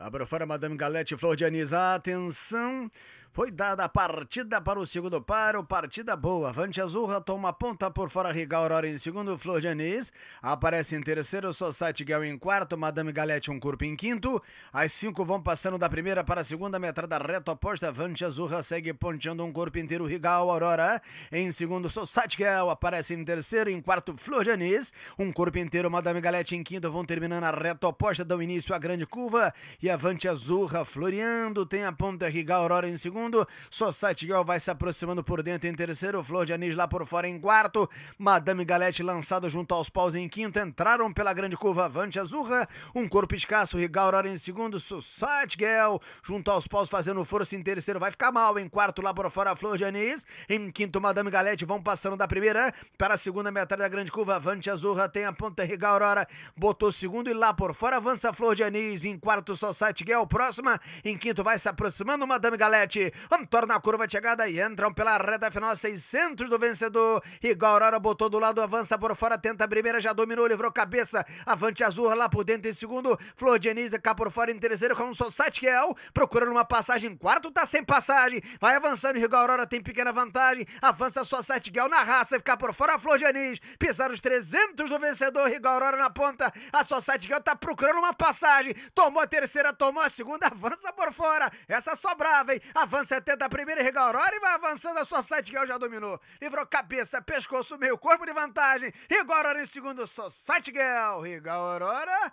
Abra fora, Madame Galete, Flor de Anis. Atenção! Foi dada a partida para o segundo paro, partida boa. Vante Azurra toma ponta por fora, rigal Aurora em segundo, Flor de Anis. Aparece em terceiro, Society Gal em quarto, Madame Galete um corpo em quinto. As cinco vão passando da primeira para a segunda metrada reta oposta. Vante Azurra segue ponteando um corpo inteiro, Rigal Aurora. Em segundo, Society Gal aparece em terceiro, em quarto, Flor de Anis. Um corpo inteiro, Madame Galete em quinto, vão terminando a reta oposta, dão início à grande curva. E avante Azurra floreando, tem a ponta Rigal Aurora em segundo segundo. Society Girl vai se aproximando por dentro em terceiro. Flor de Anis lá por fora em quarto. Madame Galete lançado junto aos paus em quinto. Entraram pela grande curva Avante Azurra. Um corpo escasso. Riga Aurora em segundo. Society Girl junto aos paus fazendo força em terceiro. Vai ficar mal. Em quarto lá por fora Flor de Anis. Em quinto Madame Galete vão passando da primeira para a segunda metade da grande curva. Avante Azurra tem a ponta. Riga Aurora botou segundo e lá por fora avança Flor de Anis. Em quarto Society Girl próxima. Em quinto vai se aproximando Madame Galete. Antônio Torna a curva de chegada e entram pela reta final 600 do vencedor. Igual Aurora botou do lado, avança por fora, tenta a primeira, já dominou, livrou cabeça. Avante Azul lá por dentro em segundo. Flor Denise cá por fora em terceiro com é o Society Kiel. Procurando uma passagem. Quarto tá sem passagem. Vai avançando. Igual Aurora tem pequena vantagem. Avança Society Kiel é na raça. Ficar por fora Flor Denise. Pisaram os 300 do vencedor. Igual Aurora na ponta. A Society Kiel é tá procurando uma passagem. Tomou a terceira, tomou a segunda. Avança por fora. Essa só brava, hein? Avança avança até da primeira irregular e vai avançando a sua Sidegirl já dominou. Livrou cabeça, pescoço, meio corpo de vantagem. Rigorora em segundo, Sidegirl. Rigal Aurora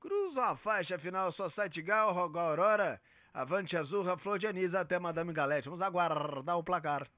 cruza a faixa final, Sidegirl, Rogal Aurora. Avante Azurra, Flor de Anis até Madame Galete. Vamos aguardar o placar.